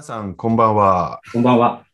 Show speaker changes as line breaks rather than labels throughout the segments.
皆さん、こんばんは。こんばんは。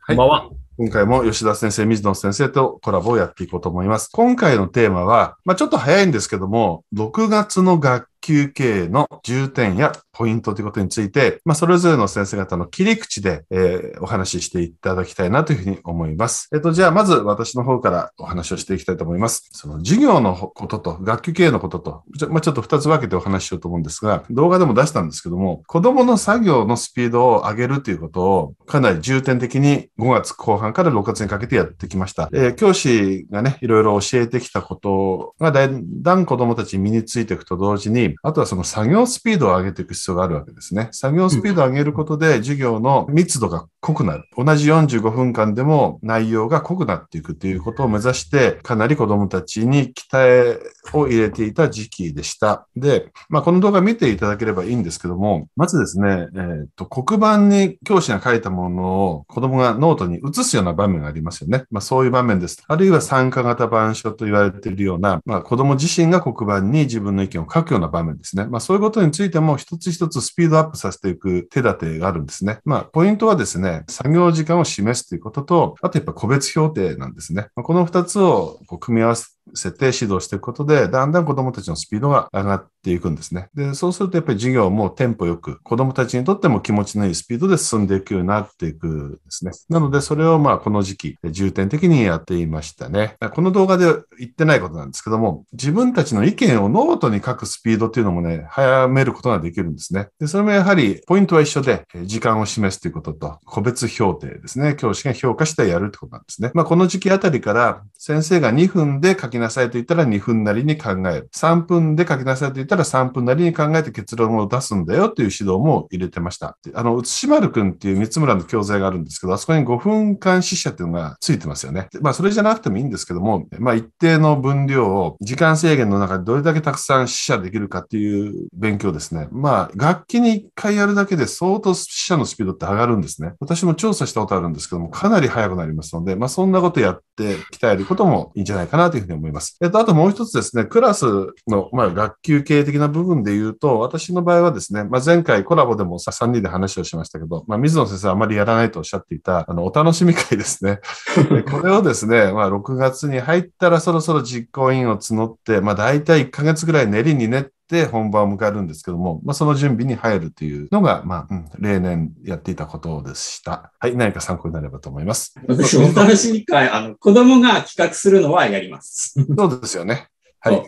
はい、こんばんは。今回も吉田先生、水野先生とコラボをやっていこうと思います。今回のテーマは、まあ、ちょっと早いんですけども、6月の学休憩の重点やポイントということについて、まあ、それぞれの先生方の切り口で、えー、お話ししていただきたいなというふうに思います。えっ、と、じゃあ、まず私の方からお話をしていきたいと思います。その授業のことと、学級経営のことと、ちょ,、まあ、ちょっと2つ分けてお話ししようと思うんですが、動画でも出したんですけども、子供の作業のスピードを上げるということを、かなり重点的に5月後半から6月にかけてやってきました。えー、教師がね、いろいろ教えてきたことがだんだん子供たちに身についていくと同時に、あとはその作業スピードを上げていく必要があるわけですね。作業スピードを上げることで、授業の密度が濃くなる。同じ45分間でも内容が濃くなっていくということを目指して、かなり子供たちに期待を入れていた時期でした。で、まあ、この動画見ていただければいいんですけども、まずですね、えー、っと、黒板に教師が書いたものを子供がノートに移すような場面がありますよね。まあ、そういう場面です。あるいは参加型板書と言われているような、まあ、子供自身が黒板に自分の意見を書くような場面場面ですね。まあ、そういうことについても一つ一つスピードアップさせていく手立てがあるんですね。まあ、ポイントはですね、作業時間を示すということと、あとやっぱ個別評定なんですね。まあ、この2つをこう組み合わせ設定指導していくことで、だんだん子供たちのスピードが上がっていくんですね。で、そうするとやっぱり授業もテンポよく、子供たちにとっても気持ちのいいスピードで進んでいくようになっていくんですね。なので、それをまあ、この時期、重点的にやっていましたね。この動画で言ってないことなんですけども、自分たちの意見をノートに書くスピードっていうのもね、早めることができるんですね。で、それもやはり、ポイントは一緒で、時間を示すということと、個別評定ですね。教師が評価してやるってことなんですね。まあ、この時期あたりから、先生が2分で書きなさいと言ったら2分なりに考える。3分で書きなさいと言ったら3分なりに考えて結論を出すんだよという指導も入れてました。あの、うつ丸くんっていう三村の教材があるんですけど、あそこに5分間死者っていうのがついてますよね。まあ、それじゃなくてもいいんですけども、まあ、一定の分量を時間制限の中でどれだけたくさん死者できるかっていう勉強ですね。まあ、楽器に1回やるだけで相当死者のスピードって上がるんですね。私も調査したことあるんですけども、かなり速くなりますので、まあ、そんなことやって鍛えることもいいんじゃないかなというふうに思います。思います。えっと、あともう一つですね、クラスの、まあ、学級系的な部分で言うと、私の場合はですね、まあ、前回コラボでもさ3人で話をしましたけど、まあ、水野先生はあまりやらないとおっしゃっていた、あの、お楽しみ会ですね。これをですね、まあ、6月に入ったらそろそろ実行委員を募って、まあ、大体1ヶ月ぐらい練りに練って、て本番を迎えるんですけども、まあ、その準備に入るというのが、まあ、うん、例年やっていたことでした。はい、何か参考になればと思います。私、お楽し
み会、あの、子供が企画するのは
やります。そうですよね。はい。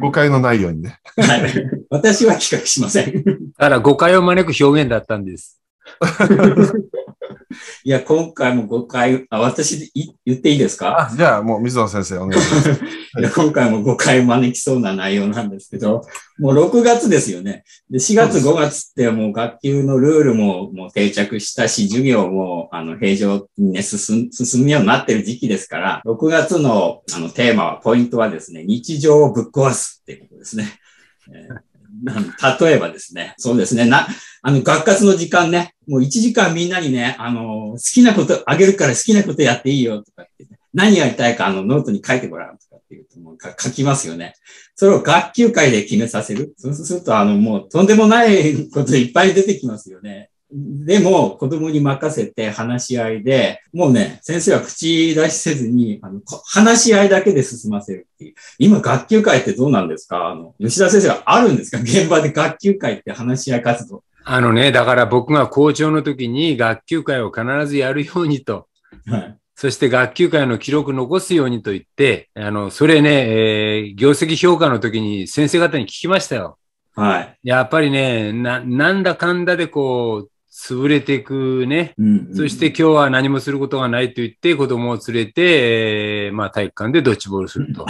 誤解のない
ようにね。はい。私は企画しません。あら、誤解を招く表現だったんです。いや、今回も5回、あ、私言っていい
ですかじゃあもう水野先生お願いします。いや今回も5回招きそうな内容なんですけど、もう6月ですよね。で4月5月ってもう学級のルールももう定着したし、授業もあの平常にね、進むようになってる時期ですから、6月のあのテーマは、ポイントはですね、日常をぶっ壊すっていうことですね。えー、例えばですね、そうですね、な、あの、学活の時間ね、もう1時間みんなにね、あの、好きなことあげるから好きなことやっていいよとかって、何やりたいかあの、ノートに書いてごらんとかっていうと、もう書きますよね。それを学級会で決めさせる。そうすると、あの、もうとんでもないこといっぱい出てきますよね。でも、子供に任せて話し合いで、もうね、先生は口出しせずに、あの、話し合いだけで進ませるっていう。今、学級会ってどうなんですかあの、吉田先生はあるんですか現場で学級会って話し合い活動。
あのね、だから僕が校長の時に学級会を必ずやるようにと、はい、そして学級会の記録残すようにと言って、あの、それね、えー、業績評価の時に先生方に聞きましたよ。はい。やっぱりね、な、なんだかんだでこう、潰れていくね、うんうんそして今日は何もすることがないと言って子供を連れて、まあ体育館でドッジボールすると。こ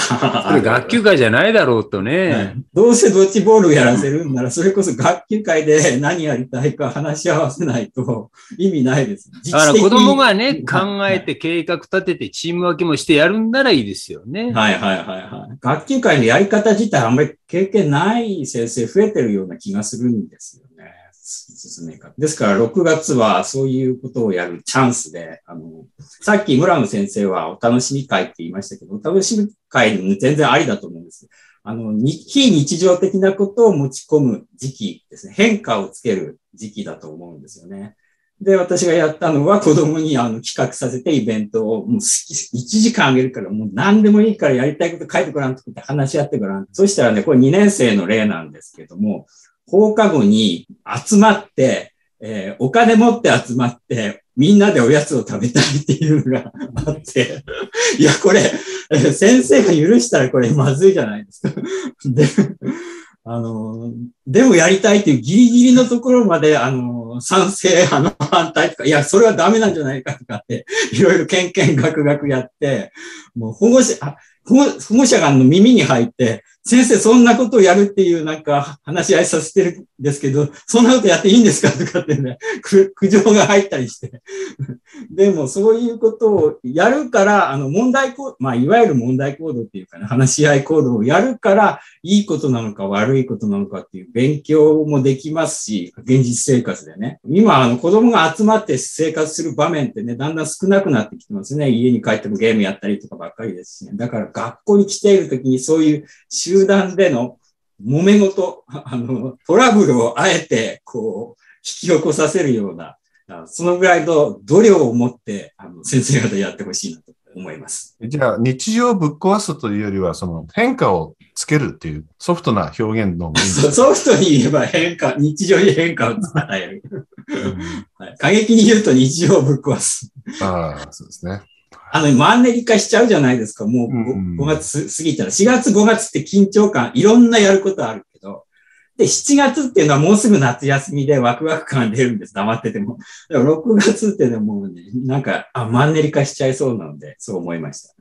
れ学級会じゃないだろうとねはい。
どうせドッジボールやらせるんなら、それこそ学級会で何やりたいか話し合わせな
いと意味ないです。だから子供がね、考えて計画立ててチーム分けもしてやるんならいいですよね。はいはいはいはい。学級会のやり方自体あんまり経
験ない先生増えてるような気がするんですよ。進めか。ですから6月はそういうことをやるチャンスで、あの、さっきムラム先生はお楽しみ会って言いましたけど、お楽しみ会全然ありだと思うんです。あの、非日常的なことを持ち込む時期ですね。変化をつける時期だと思うんですよね。で、私がやったのは子供にあの企画させてイベントをもう1時間あげるからもう何でもいいからやりたいこと書いてごらんって話し合ってごらん。そしたらね、これ2年生の例なんですけども、放課後に集まって、えー、お金持って集まって、みんなでおやつを食べたいっていうのがあって、いや、これ、先生が許したらこれまずいじゃないですか。で、あの、でもやりたいっていうギリギリのところまで、あの、賛成派の反対とか、いや、それはダメなんじゃないかとかって、いろいろケンケンやって、もう保護者、保護者があの耳に入って、先生、そんなことをやるっていうなんか話し合いさせてるんですけど、そんなことやっていいんですかとかってね、苦情が入ったりして。でも、そういうことをやるから、あの問題行まあ、いわゆる問題行動っていうかね、話し合い行動をやるから、いいことなのか悪いことなのかっていう勉強もできますし、現実生活でね。今、あの子供が集まって生活する場面ってね、だんだん少なくなってきてますね。家に帰ってもゲームやったりとかばっかりですしね。だから学校に来ているときにそういう集団での揉め事、あの、トラブルをあえて、こう、引き起こさせるよう
な、そのぐらいの度量を持って、あの、先生方やってほしいなと思います。じゃあ、日常をぶっ壊すというよりは、その変化をつけるっていうソフトな表現の ソフトに言えば変化、日常に変化をつかない。
過激に言うと日常をぶっ壊す。ああ、そうですね。あの、マンネリ化しちゃうじゃないですか。もう 5,、5月過ぎたら。4月、5月って緊張感、いろんなやることあるけど。で、7月っていうのはもうすぐ夏休みでワクワク感出るんです。黙ってても。でも6月っていうのはもうね、なんか、あ、マンネリ化しちゃいそうなので、そう思いま
した。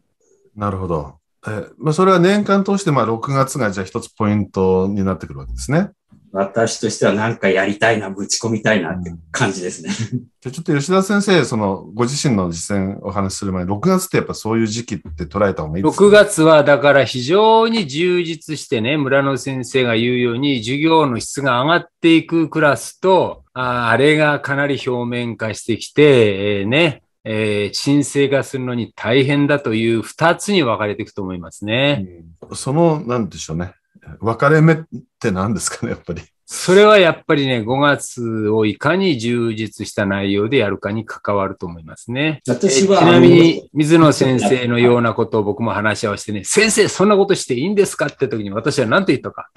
なるほど。えまあ、それは年間通して、まあ、6月がじゃあ一つポイントになってくるわけですね。
私としては何かやりたいな、ぶち込みたいなって感じで
すね。じゃちょっと吉田先生、そのご自身の実践お話しする前に、6月ってやっぱそういう時期って捉えた方がいいで
すか、ね、6月はだから非常に充実してね、村野先生が言うように授業の質が上がっていくクラスと、ああれがかなり表面化してきて、えー、ね、えー、沈静化するのに大変だという二つに分かれていくと思いますね。うん、その、なんでしょうね。
分かれ目って何ですかね、やっぱり。
それはやっぱりね、5月をいかに充実した内容でやるかに関わると思いますね。私は。ちなみに、水野先生のようなことを僕も話をしてね、先生、そんなことしていいんですかって時に私は何て言ったか。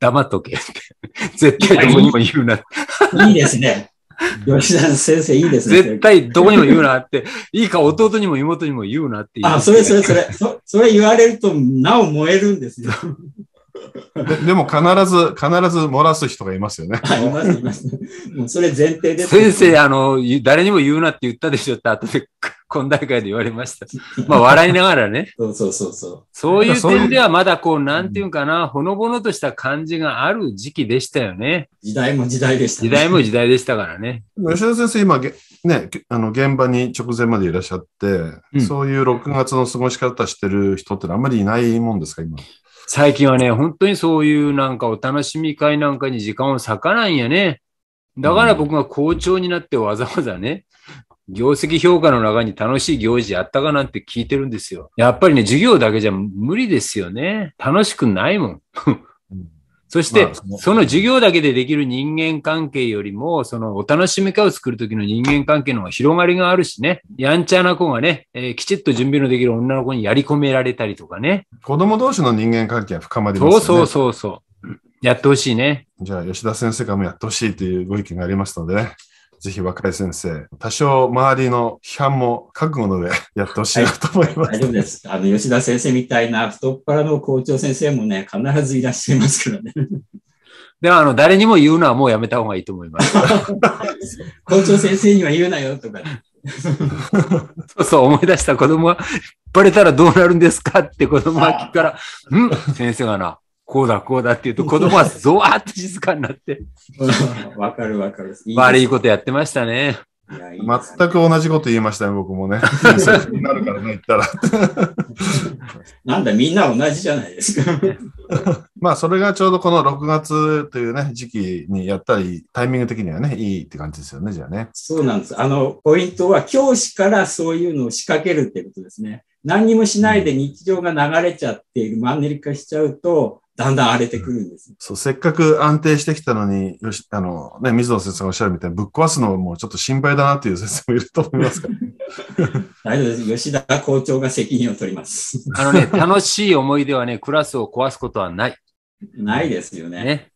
黙っとけって。絶対どこにも言うな。いいいいですね。
吉田先生いいですね。絶対どこにも言うなって、
いいか弟にも妹にも言うなって言う。あ、それそれそれ。
そそれ言われると、なお燃えるんですよ。ででも必ず、必ず漏らす人がいますよね。い、ます、います。もうそれ前提です。先
生、あの、誰にも言うなって言ったでしょって後で、今大会で言われました。まあ、笑いながらね。そうそうそうそう。そういう点ではまだこう、なんていうかな、ほのぼのとした感じがある時期でしたよね。時代も時代でした、ね、時代も時代でしたからね。
吉田先生、今、ね、あの、現場に直前までいらっしゃって、うん、そういう6月の過ごし方してる人ってあんまりいないもんですか、今。最近はね、本当にそうい
うなんかお楽しみ会なんかに時間を割かないんやね。だから僕が校長になってわざわざね、業績評価の中に楽しい行事やったかなんて聞いてるんですよ。やっぱりね、授業だけじゃ無理ですよね。楽しくないもん。そして、その授業だけでできる人間関係よりも、そのお楽しみ会を作るときの人間関係の方が広がりがあるしね、やんちゃな子がね、えー、きちっと準備のできる女の子にやり込められたりとかね。子供同士の人間関係は深まりますよね。そうそ
うそうそう。やってほしいね。じゃあ、吉田先生からもやってほしいというご意見がありますのでね。ぜひ若い先生、多少周りの批判も覚悟の上やってほしいなと思い
ます、はい、大丈夫です。あの、吉田先生みたいな太っ腹の校長先生もね、必ずいらっしゃいます
からね。でも、あの、誰にも言うのはもうやめた方がいいと思います。
校長先生には言うなよとか、ね。
そうそう、思い出した子供は、バレたらどうなるんですかって子供は聞くから、うん先生がな、こうだこうだって言うと子供はゾワーって静かになって。わかるわかるいい。悪い
ことやってましたね。いいね全く同じこと言いましたね、僕もね。に
なるからね、言った
ら。なんだ、みんな同じじゃないですか。
まあ、それがちょうどこの6月というね、時期にやったり、タイミング的にはね、いいって感じですよね、じゃあね。そうなんです。あの、ポイントは教師からそういうのを仕掛けるってことですね。
何にもしないで日常が流れちゃってマンネリ化しちゃうと、だんだん荒れてくるん
です、うん、そう、せっかく安定してきたのに、よし、あの、ね、水野先生がおっしゃるみたいに、ぶっ壊すのもちょっと心配だなっていう先生もいると思いますから、ね。大丈夫です。吉田校長が責任を取ります。
あのね、楽しい思い出はね、クラスを壊すことはない。ないですよね。ね。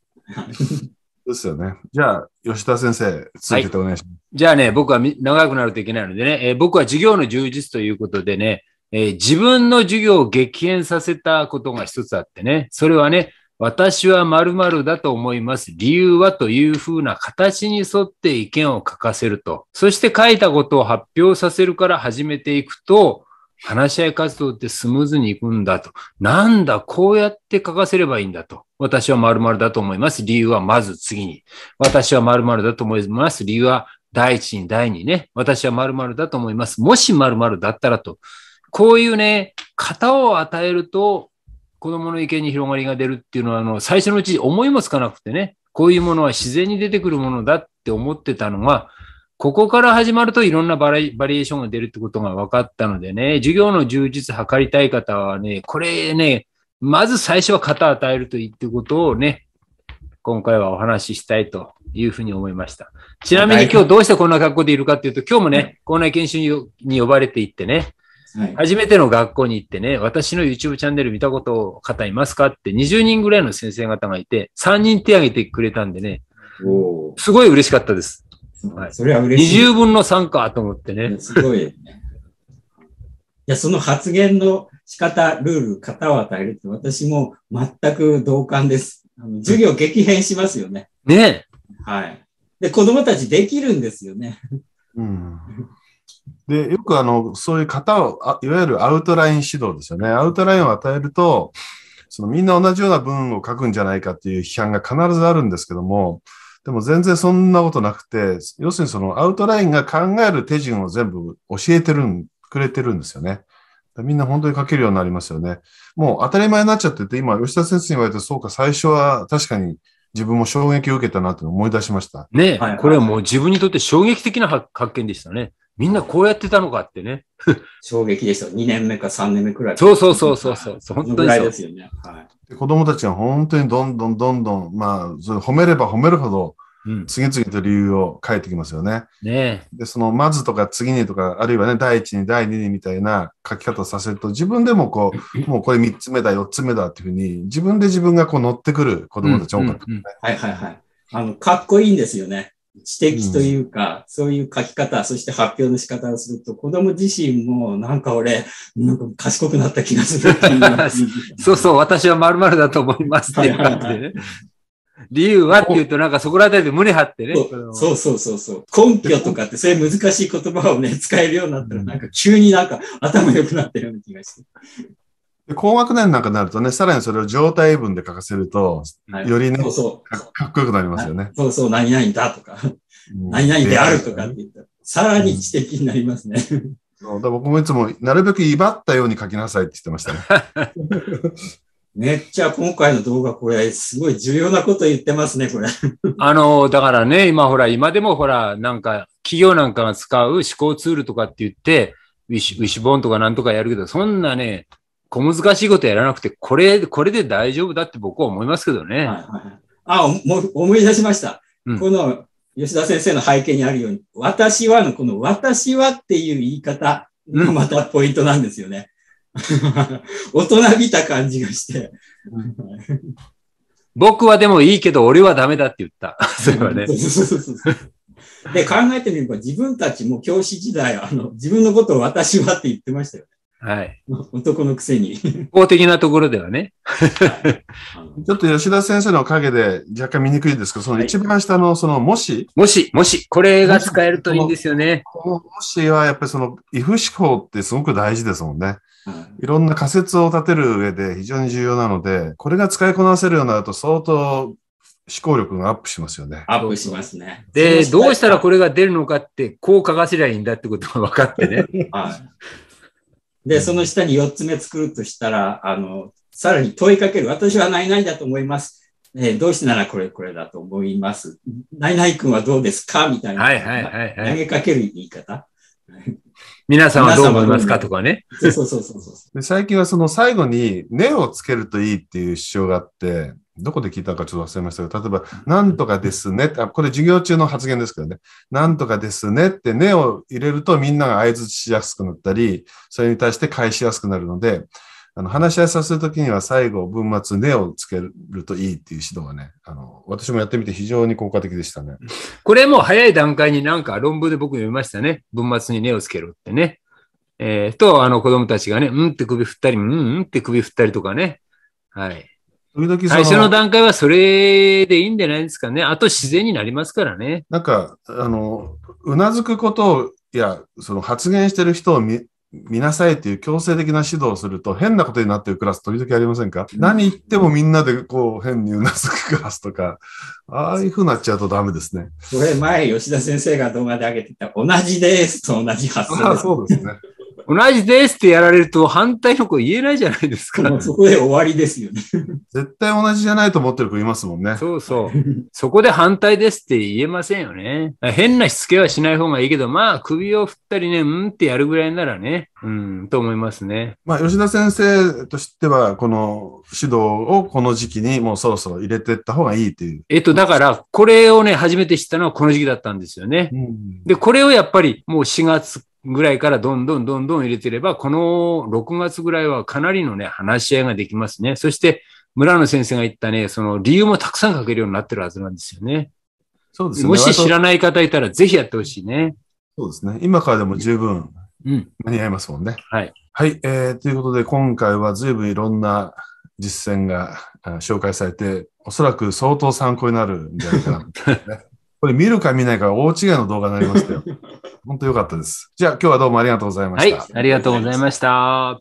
ですよね。じゃあ、吉田先生、続けてお願いし
ます。はい、じゃあね、僕は長くなるといけないのでね、えー、僕は授業の充実ということでね、えー、自分の授業を激変させたことが一つあってね、それはね、私は〇〇だと思います。理由はというふうな形に沿って意見を書かせると。そして書いたことを発表させるから始めていくと、話し合い活動ってスムーズにいくんだと。なんだ、こうやって書かせればいいんだと。私は〇〇だと思います。理由はまず次に。私は〇〇だと思います。理由は第一に第二ね。私は〇〇だと思います。もし〇〇だったらと。こういうね、型を与えると、子供の意見に広がりが出るっていうのは、あの、最初のうち思いもつかなくてね、こういうものは自然に出てくるものだって思ってたのが、ここから始まるといろんなバリエーションが出るってことが分かったのでね、授業の充実図りたい方はね、これね、まず最初は型を与えるといいってことをね、今回はお話ししたいというふうに思いました。ちなみに今日どうしてこんな格好でいるかっていうと、今日もね、校内研修に呼ばれていってね、はい、初めての学校に行ってね、私の YouTube チャンネル見たこと方いますかって20人ぐらいの先生方がいて、3人手挙げてくれたんでね、すごい嬉しかったです。はい、それは嬉しい。20分の3かと思ってね。すごい。いや、その発
言の仕方、ルール、型を与えるって私も全く同感です。
あの授業激変しますよね。ねはい。で、子供たちできるんですよね。うん。で、よくあの、そういう型をあ、いわゆるアウトライン指導ですよね。アウトラインを与えると、そのみんな同じような文を書くんじゃないかっていう批判が必ずあるんですけども、でも全然そんなことなくて、要するにそのアウトラインが考える手順を全部教えてるん、くれてるんですよね。みんな本当に書けるようになりますよね。もう当たり前になっちゃってて、今吉田先生に言われて、そうか、最初は確かに自分も衝撃を受けたなって思い出しました。
ねえ、はい、これは
もう自分にとって衝
撃的な発見でしたね。みんなこうやってたのかってね。衝撃でした。2年目か3年目くらい。そうそうそうそうそう。本当にそう。ですよね。は
い。子供たちは本当にどんどんどんどん、まあ、それ褒めれば褒めるほど、次々と理由を変えてきますよね。ねで、その、まずとか次にとか、あるいはね、第一に第二にみたいな書き方をさせると、自分でもこう、もうこれ3つ目だ、4つ目だっていうふうに、自分で自分がこう乗ってくる子供たち多かった、はいはいはい。あの、かっこいいんですよね。指摘というか、
そういう書き方、そして発表の仕方をすると、子供自身も、なんか俺、なんか賢く
なった気がする そうそう、私は〇〇だと思いますっていう感じでね。理由はっていうと、なんかそこら辺で胸張ってね。そうそうそうそう。根
拠
とかって、そういう難しい言葉をね、使えるようになったら、なんか急になんか頭良くなったような気がして。で高学年なんかになるとね、さらにそれを状態文で書かせると、よりねそうそうか、かっこよくなりますよね。そうそう、何々だとか、
何々であると
かって言ったら、さらに知的になりますね。うんそうだ僕もいつも、なるべく威張ったように書きなさいって言ってましたね。めっちゃ今回の動画、これ、す
ごい重要なこと言ってますね、これ。
あの、だからね、今ほら、今でもほら、なんか、企業なんかが使う思考ツールとかって言って、ウィシュ、ウィシュボーンとかなんとかやるけど、そんなね、小難しいことやらなくて、これ、これで大丈夫だって僕は思いますけどね。はいは
い、あ、思い出しました。うん、この吉田先生の背景にあるように、私はのこの私はっていう言い方がまたポイントなんですよね。
大人びた感じがして僕はでもいいけど、俺はダメだって言った。それはね。
で、考えてみれば自分たちも教師時代、あの、自分のことを私はって言ってましたよね。
はい。
男のくせに。公的なところではね。ちょっと吉田先生の陰で若干見にくいですけど、その一番下のそのもし。もし、もし、これが使えるといいんですよね。このもしはやっぱりその、if 思考ってすごく大事ですもんね。いろんな仮説を立てる上で非常に重要なので、これが使いこなせるようになると相当思考力がアップしますよね。
アップしますね。で、どうしたらこれが出るのかって、こう書かせりゃいいんだってことが分かってね。はいで、その下
に4つ目作るとしたら、あの、さらに問いかける。私は何々だと思います。えー、どうしてならこれこれだと思います。何々君はどうですかみたいな。はいはいはい、はい、投げかける言い方。
皆さんはどう思いますかとかね。そうそうそ
うそ
うそ
う。最近はその最後に、ねをつけるといいっていう主張があって、どこで聞いたかちょっと忘れましたけど、例えば、なんとかですねあ、これ授業中の発言ですけどね、なんとかですねってねを入れるとみんなが相図しやすくなったり、それに対して返しやすくなるので、あの、話し合いさせるときには最後、文末ねをつけるといいっていう指導はね、あの、私もやってみて非常に効果的でしたね。これも早い段階になんか
論文で僕読みましたね。文末にねをつけるってね。えー、と、あの子供たちがね、うんって首振ったり、うんうんって首振ったりとかね。はい。最初の段階はそれでいいんじゃないですかね。あと自然になりますからね。
なんか、あの、うなずくことを、いや、その発言してる人を見、見なさいっていう強制的な指導をすると変なことになってるクラス時々ありませんか、何言ってもみんなでこう変にうなずくクラスとか、ああいうふうになっちゃうとダメですね。
これ前吉田先生が動画で
上げてた同じですと同じ発想です。ああそうです
ね。同じですってやられると
反対の子言えないじゃないですか。そこで終わりですよね。絶対同じじゃないと思ってる子いますもんね。そうそう。そこで反対ですって言えませんよね。変なしつけはしない方がいいけど、まあ首を振ったりね、うんってやるぐらいならね、うん、と思いますね。
まあ吉田先生としては、この指導をこの時期にもうそろそろ入れていった方がいいっていう。え
っと、だから、これをね、初めて知ったのはこの時期だったんですよね。うん、で、これをやっぱりもう4月ぐらいからどんどんどんどん入れてれば、この6月ぐらいはかなりのね、話し合いができますね。そして、村野先生が言ったね、その理由もたくさん書けるようになってるはずなんですよね。
そうですね。もし知
らない方いたら、ぜひやってほしい
ね。そうですね。今からでも十分間に合いますもんね。うん、はい。はい、えー。ということで、今回は随分いろんな実践が紹介されて、おそらく相当参考になるんじゃないかな、これ見るか見ないか大違いの動画になりましたよ。本当よかったです。じゃあ今日はどうもありがとうございました。はい、ありがとうございました。